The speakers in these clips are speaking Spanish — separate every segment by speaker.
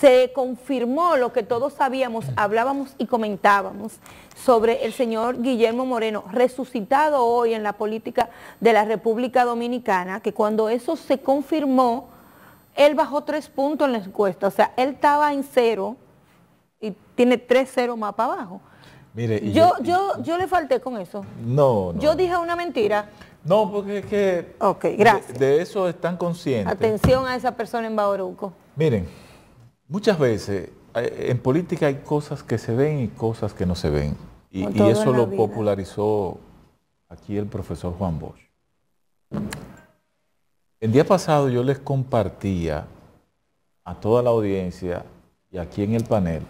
Speaker 1: se confirmó lo que todos sabíamos, hablábamos y comentábamos sobre el señor Guillermo Moreno, resucitado hoy en la política de la República Dominicana, que cuando eso se confirmó, él bajó tres puntos en la encuesta, o sea, él estaba en cero y tiene tres ceros más para abajo.
Speaker 2: Mire, yo,
Speaker 1: yo, yo, le falté con eso.
Speaker 2: No, Yo
Speaker 1: dije una mentira.
Speaker 2: No, porque es que gracias. De, de, eso están conscientes. Atención
Speaker 1: a esa persona en Bauruco.
Speaker 2: Miren. Muchas veces eh, en política hay cosas que se ven y cosas que no se ven. Y, eso lo popularizó aquí el profesor Juan Bosch. El día pasado yo les compartía a toda la audiencia y aquí en el panel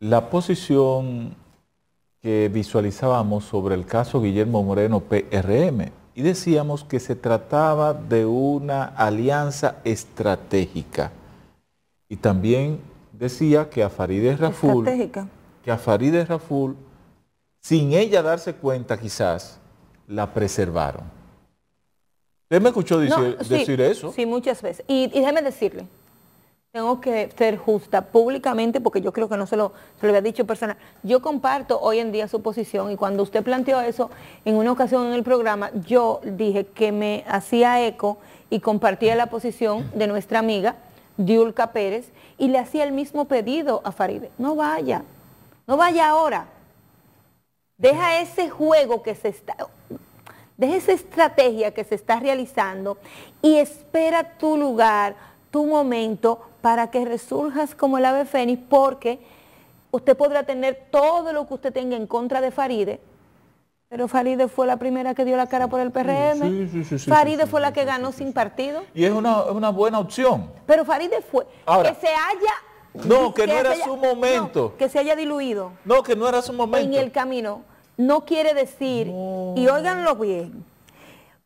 Speaker 2: la posición que visualizábamos sobre el caso Guillermo Moreno PRM y decíamos que se trataba de una alianza estratégica. Y también decía que a Farideh Raful, que a Raful, sin ella darse cuenta quizás, la preservaron. Usted me escuchó decir, eso. Sí,
Speaker 1: muchas veces. y déjeme decirle, tengo que ser justa públicamente, porque yo creo que no se lo, lo había dicho personal. Yo comparto hoy en día su posición y cuando usted planteó eso en una ocasión en el programa, yo dije que me hacía eco y compartía la posición de nuestra amiga Diulca Pérez y le hacía el mismo pedido a Faride. No vaya, no vaya ahora. Deja ese juego que se está, deja esa estrategia que se está realizando y espera tu lugar tu momento para que resurjas como el ave fénix, porque usted podrá tener todo lo que usted tenga en contra de Faride, pero Faride fue la primera que dio la cara por el PRM.
Speaker 2: Sí, Faride
Speaker 1: fue la que ganó sin partido.
Speaker 2: Y es una, buena opción.
Speaker 1: Pero Faride fue. que se haya... No, que, no era su momento. que se haya diluido. No, que no era su momento. En el camino. No quiere decir, y óiganlo bien,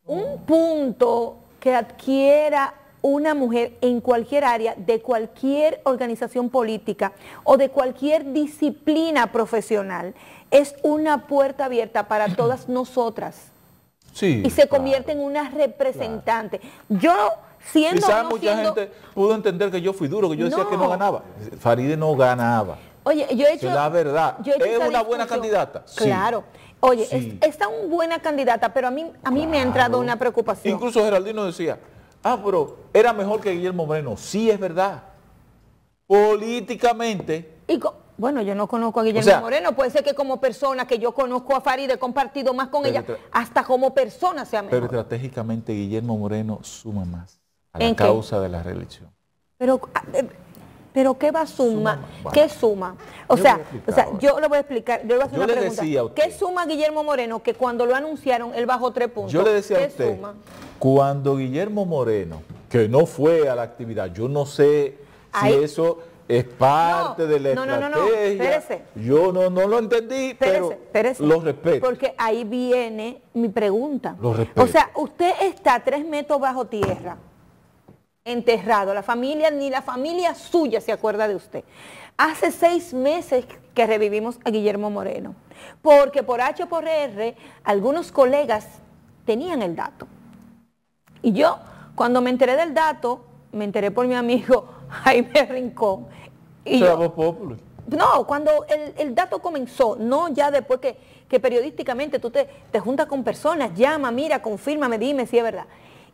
Speaker 1: un punto que adquiera una mujer en cualquier área, de cualquier organización política o de cualquier disciplina profesional, es una puerta abierta para todas nosotras. Sí, y se convierte en una representante. Yo siendo... Quizás mucha gente
Speaker 2: pudo entender que yo fui duro, que yo decía que no ganaba. Faride no ganaba.
Speaker 1: Oye, yo he hecho... la
Speaker 2: verdad. ¿Es una buena candidata? Claro.
Speaker 1: Oye, está una buena candidata, pero a mí, a mí me ha entrado una
Speaker 2: preocupación. Incluso Geraldino decía, ah, pero era mejor que Guillermo Moreno. Sí, es verdad. Políticamente.
Speaker 1: Y bueno, yo no conozco a Guillermo Moreno, puede ser que como persona que yo conozco a Faride, he compartido más con ella, hasta como persona sea mejor. Pero
Speaker 2: estratégicamente Guillermo Moreno suma más a la causa de la reelección.
Speaker 1: Pero ah, eh, pero ¿qué va suma? ¿Qué suma? O sea, yo le voy a explicar, yo le voy a hacer una pregunta. ¿Qué suma Guillermo Moreno que cuando lo anunciaron él bajó tres puntos? Yo le decía ¿Qué a usted,
Speaker 2: cuando Guillermo Moreno, que no fue a la actividad, yo no sé si eso es parte del de la no, No, no, Yo no, lo entendí, pero lo respeto.
Speaker 1: Porque ahí viene mi pregunta. O sea, usted está tres metros bajo tierra enterrado, la familia, ni la familia suya se acuerda de usted. Hace seis meses que revivimos a Guillermo Moreno, porque por H por R algunos colegas tenían el dato. Y yo, cuando me enteré del dato, me enteré por mi amigo Jaime Rincón. Y no, cuando el, dato comenzó, no ya después que, periodísticamente tú te, te juntas con personas, llama, mira, confirma, me dime si es verdad.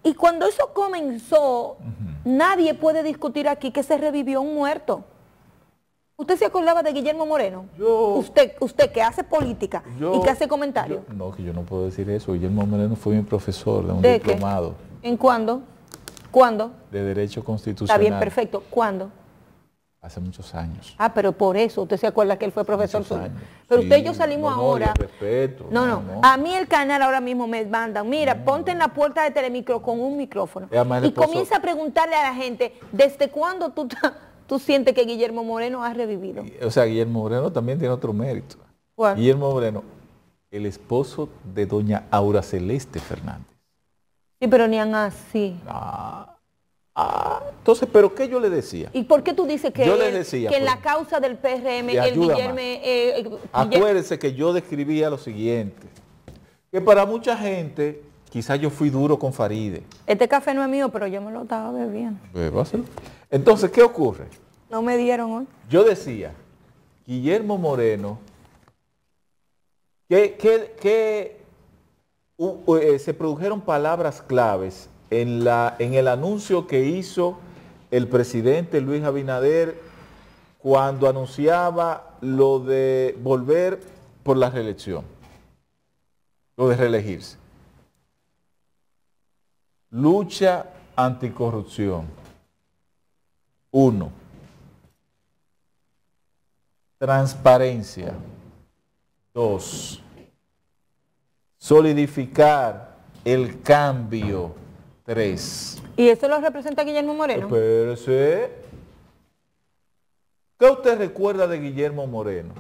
Speaker 1: Y cuando eso comenzó, nadie puede discutir aquí que se revivió un muerto. ¿Usted se acordaba de Guillermo Moreno? Yo, usted, usted que hace política y que hace comentarios.
Speaker 2: No, que yo no puedo decir eso. Guillermo Moreno fue mi profesor de un diplomado.
Speaker 1: ¿En cuándo? ¿Cuándo?
Speaker 2: De Derecho Constitucional. Está bien, perfecto. ¿Cuándo? Hace muchos años.
Speaker 1: Ah, pero por eso, usted se acuerda que él fue profesor suyo. Pero usted y yo salimos ahora. No, no, A mí el canal ahora mismo me manda, mira, mm. ponte en la puerta de Telemicro con un micrófono. Y, comienza a preguntarle a la gente, ¿desde cuándo tú, tú sientes que Guillermo Moreno ha revivido?
Speaker 2: O sea, Guillermo Moreno también tiene otro mérito. Guillermo Moreno, el esposo de doña Aura Celeste Fernández.
Speaker 1: Sí, pero ni así. Ah,
Speaker 2: entonces, ¿pero qué yo le decía?
Speaker 1: ¿Y por qué tú dices que, en la pues, causa del PRM el Guillermo... Eh, eh, Acuérdense
Speaker 2: que yo describía lo siguiente, que para mucha gente, quizás yo fui duro con Faride.
Speaker 1: Este café no es mío, pero yo me lo estaba bebiendo.
Speaker 2: Pues, Entonces, ¿qué ocurre?
Speaker 1: No me dieron hoy.
Speaker 2: Yo decía, Guillermo Moreno, que, que, eh, se produjeron palabras claves en, la, en el anuncio que hizo el presidente Luis Abinader cuando anunciaba lo de volver por la reelección, lo de reelegirse. Lucha anticorrupción. Uno. Transparencia. Dos. Solidificar el cambio Tres.
Speaker 1: ¿Y eso lo representa Guillermo Moreno?
Speaker 2: sí. ¿Qué usted recuerda de Guillermo Moreno?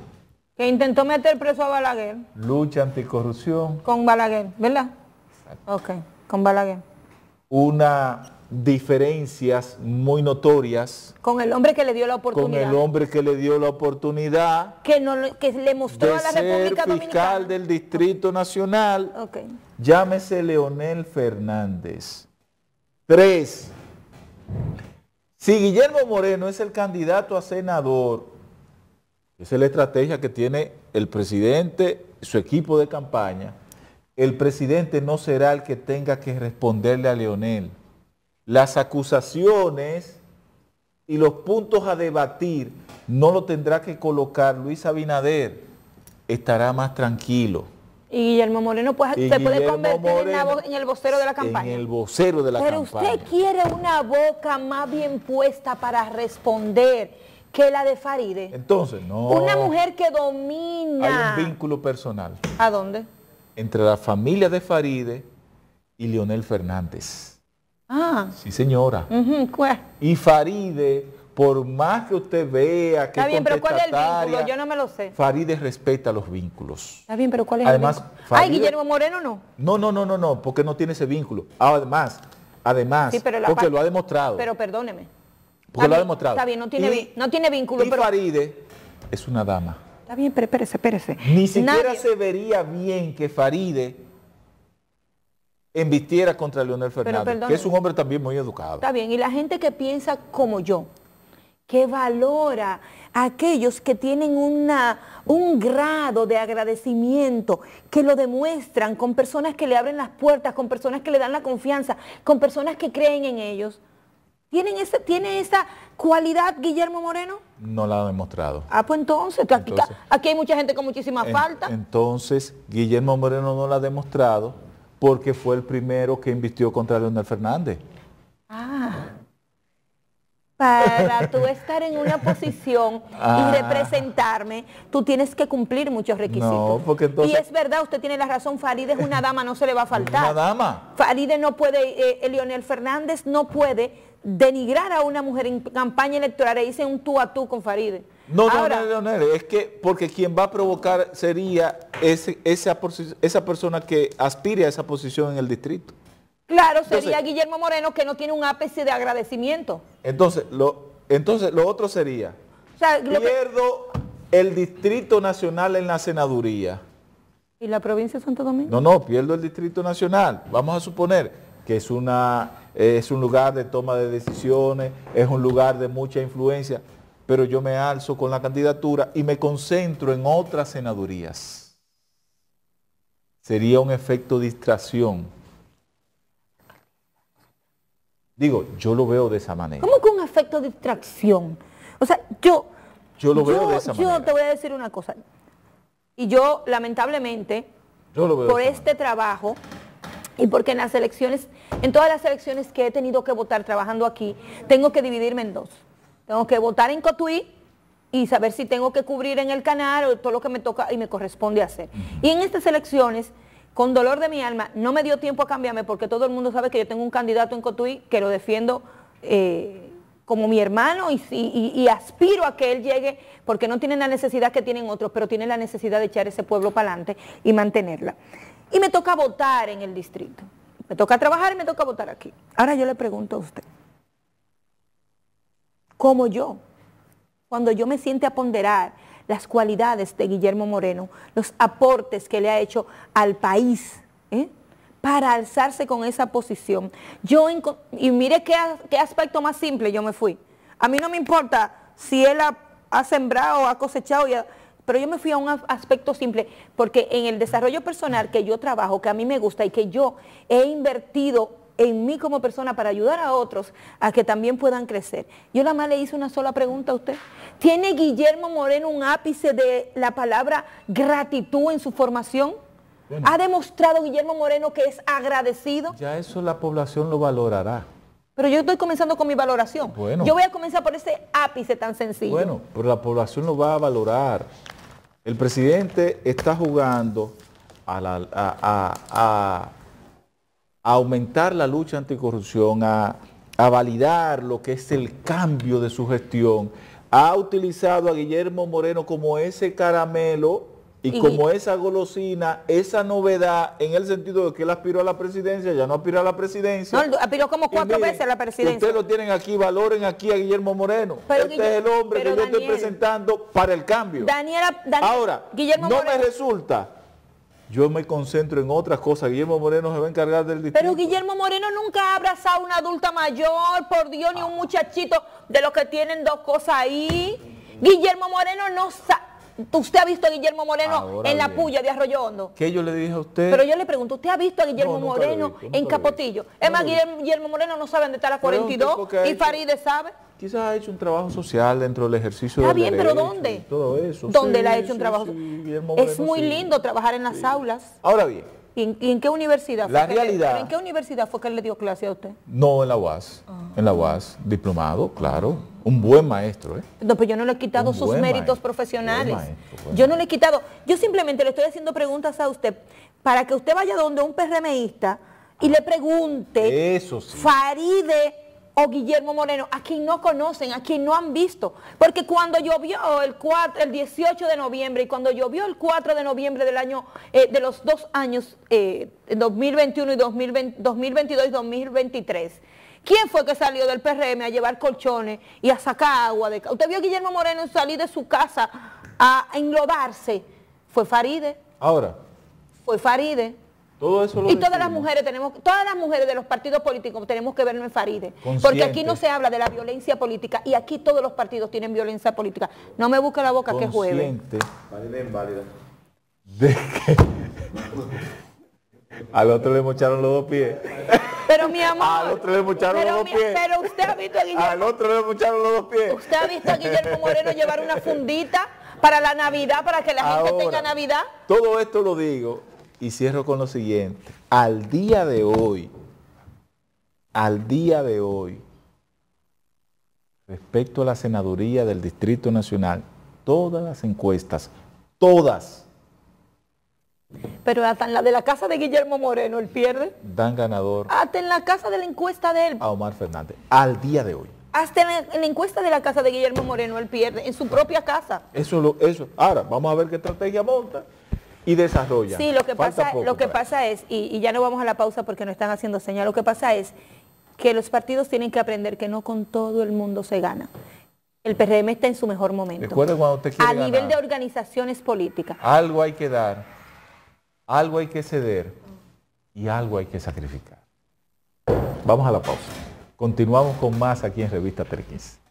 Speaker 1: Que intentó meter preso a Balaguer.
Speaker 2: Lucha anticorrupción.
Speaker 1: Con Balaguer, ¿verdad? Exacto. Ok, con Balaguer.
Speaker 2: Una diferencias muy notorias.
Speaker 1: Con el hombre que le dio la oportunidad. Con el
Speaker 2: hombre que le dio la oportunidad.
Speaker 1: Que, no, le mostró a la ser fiscal
Speaker 2: del Distrito Nacional. Ok. Llámese Leonel Fernández. Tres, si Guillermo Moreno es el candidato a senador, es la estrategia que tiene el presidente, su equipo de campaña, el presidente no será el que tenga que responderle a Leonel. Las acusaciones y los puntos a debatir no lo tendrá que colocar Luis Abinader. Estará más tranquilo.
Speaker 1: Y Guillermo Moreno pues, se puede convertir en, el vocero de la campaña. En el
Speaker 2: vocero de la campaña. Pero usted
Speaker 1: quiere una boca más bien puesta para responder que la de Faride.
Speaker 2: Entonces, no. Una mujer
Speaker 1: que domina. Hay un
Speaker 2: vínculo personal. ¿A dónde? Entre la familia de Faride y Leonel Fernández.
Speaker 1: Ah. Sí, señora. Pues.
Speaker 2: Y Faride por más que usted vea que Está bien, pero ¿cuál es el vínculo? Yo no me lo sé. Farideh respeta los vínculos. Está
Speaker 1: bien, pero ¿cuál es el vínculo? Ay, Guillermo Moreno no.
Speaker 2: No, no, no, no, no, porque no tiene ese vínculo. Además, además, porque lo ha demostrado. Pero perdóneme. Porque lo ha demostrado. Está bien, no
Speaker 1: tiene, vínculo. Y pero, Farideh
Speaker 2: es una dama.
Speaker 1: Está bien, pero espérese, espérese.
Speaker 2: Ni siquiera se vería bien que Farideh embistiera contra Leonel Fernández, que es un hombre también muy educado.
Speaker 1: Está bien, y la gente que piensa como yo, que valora a aquellos que tienen una, un grado de agradecimiento, que lo demuestran con personas que le abren las puertas, con personas que le dan la confianza, con personas que creen en ellos. ¿Tienen ¿Tiene esa cualidad Guillermo Moreno?
Speaker 2: No la ha demostrado. Ah,
Speaker 1: pues entonces, aquí, hay mucha gente con muchísima falta.
Speaker 2: Entonces, Guillermo Moreno no la ha demostrado porque fue el primero que invirtió contra Leonel Fernández.
Speaker 1: Ah para tú estar en una posición y ah. representarme, tú tienes que cumplir muchos requisitos. porque Y es verdad, usted tiene la razón, Faride es una dama, no se le va a faltar. Una dama. Faride no puede, eh, Leonel Fernández no puede denigrar a una mujer en campaña electoral e hice un tú a tú con Faride. No, no,
Speaker 2: Leonel, es que porque quien va a provocar sería ese, esa, esa persona que aspire a esa posición en el distrito.
Speaker 1: Claro, sería Guillermo Moreno que no tiene un ápice de agradecimiento.
Speaker 2: Entonces, lo, entonces, lo otro sería,
Speaker 1: pierdo
Speaker 2: el Distrito Nacional en la senaduría.
Speaker 1: ¿Y la provincia de Santo Domingo? No,
Speaker 2: no, pierdo el Distrito Nacional. Vamos a suponer que es, una, eh, es un lugar de toma de decisiones, es un lugar de mucha influencia, pero yo me alzo con la candidatura y me concentro en otras senadurías. Sería un efecto distracción Digo, yo lo veo de esa manera. ¿Cómo
Speaker 1: con un efecto de distracción? O sea, yo... Yo lo veo de esa manera. Yo te voy a decir una cosa. Y yo, lamentablemente, por este trabajo y porque en las elecciones, en todas las elecciones que he tenido que votar trabajando aquí, tengo que dividirme en dos. Tengo que votar en Cotuí y saber si tengo que cubrir en el canal o todo lo que me toca y me corresponde hacer. Y en estas elecciones con dolor de mi alma, no me dio tiempo a cambiarme porque todo el mundo sabe que yo tengo un candidato en Cotuí que lo defiendo eh, como mi hermano y, aspiro a que él llegue porque no tienen la necesidad que tienen otros, pero tienen la necesidad de echar ese pueblo para adelante y mantenerla. Y me toca votar en el distrito. Me toca trabajar y me toca votar aquí. Ahora yo le pregunto a usted, como yo, cuando yo me siente a ponderar las cualidades de Guillermo Moreno, los aportes que le ha hecho al país. ¿eh? para alzarse con esa posición. Yo, y mire qué, qué, aspecto más simple yo me fui. A mí no me importa si él ha, sembrado, ha cosechado, pero yo me fui a un aspecto simple, porque en el desarrollo personal que yo trabajo, que a mí me gusta y que yo he invertido en mí como persona para ayudar a otros a que también puedan crecer. Yo nada más le hice una sola pregunta a usted. ¿Tiene Guillermo Moreno un ápice de la palabra gratitud en su formación? ¿Ha demostrado Guillermo Moreno que es agradecido?
Speaker 2: Ya eso la población lo valorará.
Speaker 1: Pero yo estoy comenzando con mi valoración. yo voy a comenzar por ese ápice tan sencillo. Bueno,
Speaker 2: pero la población lo va a valorar. El presidente está jugando a la... a, a aumentar la lucha anticorrupción, a, validar lo que es el cambio de su gestión, ha utilizado a Guillermo Moreno como ese caramelo y, como esa golosina, esa novedad, en el sentido de que él aspiró a la presidencia, ya no aspiró a la presidencia. No,
Speaker 1: aspiró como cuatro veces a la presidencia.
Speaker 2: Ustedes lo tienen aquí, valoren aquí a Guillermo Moreno. este es el hombre que yo estoy presentando para el cambio. Daniela,
Speaker 1: Ahora, no me
Speaker 2: resulta yo me concentro en otras cosas. Guillermo Moreno se va a encargar del distrito. Pero Guillermo
Speaker 1: Moreno nunca ha abrazado a una adulta mayor, por Dios, ni un muchachito de los que tienen dos cosas ahí. Guillermo Moreno no sabe. ¿Usted ha visto a Guillermo Moreno en la puya de Arroyo Hondo?
Speaker 2: ¿Qué yo le dije a usted? Pero yo
Speaker 1: le pregunto, ¿usted ha visto a Guillermo Moreno en Capotillo? Es más, Guillermo, Moreno no sabe dónde está la 42 y Faride sabe. Quizás ha hecho un trabajo
Speaker 2: social dentro del ejercicio Está Ah, bien, pero ¿dónde? Todo eso. ¿Dónde le ha hecho un trabajo? es muy lindo
Speaker 1: trabajar en las aulas. Ahora bien. ¿Y en, qué universidad? La realidad. Que, ¿En qué universidad fue le dio clase a usted?
Speaker 2: No, en la UAS. Ah. En la UAS, diplomado, claro. Un buen maestro, ¿eh?
Speaker 1: No, pero yo no le he quitado sus méritos profesionales. yo no le he quitado. Yo simplemente le estoy haciendo preguntas a usted para que usted vaya donde un PRMista y le pregunte. Eso sí. Faride o Guillermo Moreno, a quien no conocen, a quien no han visto. Porque cuando llovió el, 4, el 18 de noviembre y cuando llovió el 4 de noviembre del año, eh, de los dos años, 2021 eh, y 2022 y 2023, ¿Quién fue que salió del PRM a llevar colchones y a sacar agua? De... ¿Usted vio a Guillermo Moreno salir de su casa a englobarse, Fue Faride. Ahora. Fue Faride
Speaker 2: y todas las mujeres
Speaker 1: tenemos, todas las mujeres de los partidos políticos tenemos que vernos en Faride. Porque aquí no se habla de la violencia política y aquí todos los partidos tienen violencia política. No me busque la boca que jueves. Válida De que
Speaker 2: al otro le mocharon los dos pies.
Speaker 1: Pero mi amor. Al otro le mocharon los dos pies. Pero usted ha visto a Guillermo. Usted ha visto a Guillermo Moreno llevar una fundita para la Navidad, para que la gente tenga Navidad.
Speaker 2: Todo esto lo digo y cierro con lo siguiente. Al día de hoy, al día de hoy, respecto a la senaduría del Distrito Nacional, todas las encuestas, todas.
Speaker 1: Pero hasta en la de la casa de Guillermo Moreno, él pierde.
Speaker 2: Dan ganador.
Speaker 1: Hasta en la casa de la encuesta de él. A Omar Fernández,
Speaker 2: al día de hoy.
Speaker 1: Hasta en la, encuesta de la casa de Guillermo Moreno, él pierde, en su propia casa.
Speaker 2: Eso, eso. Ahora, vamos a ver qué estrategia monta y desarrolla. Sí, lo que, pasa, lo que
Speaker 1: pasa es, y, ya no vamos a la pausa porque no están haciendo señal, lo que pasa es que los partidos tienen que aprender que no con todo el mundo se gana. El PRM está en su mejor momento. cuando A nivel de organizaciones políticas.
Speaker 2: Algo hay que dar, algo hay que ceder y algo hay que sacrificar. Vamos a la pausa. Continuamos con más aquí en Revista 315.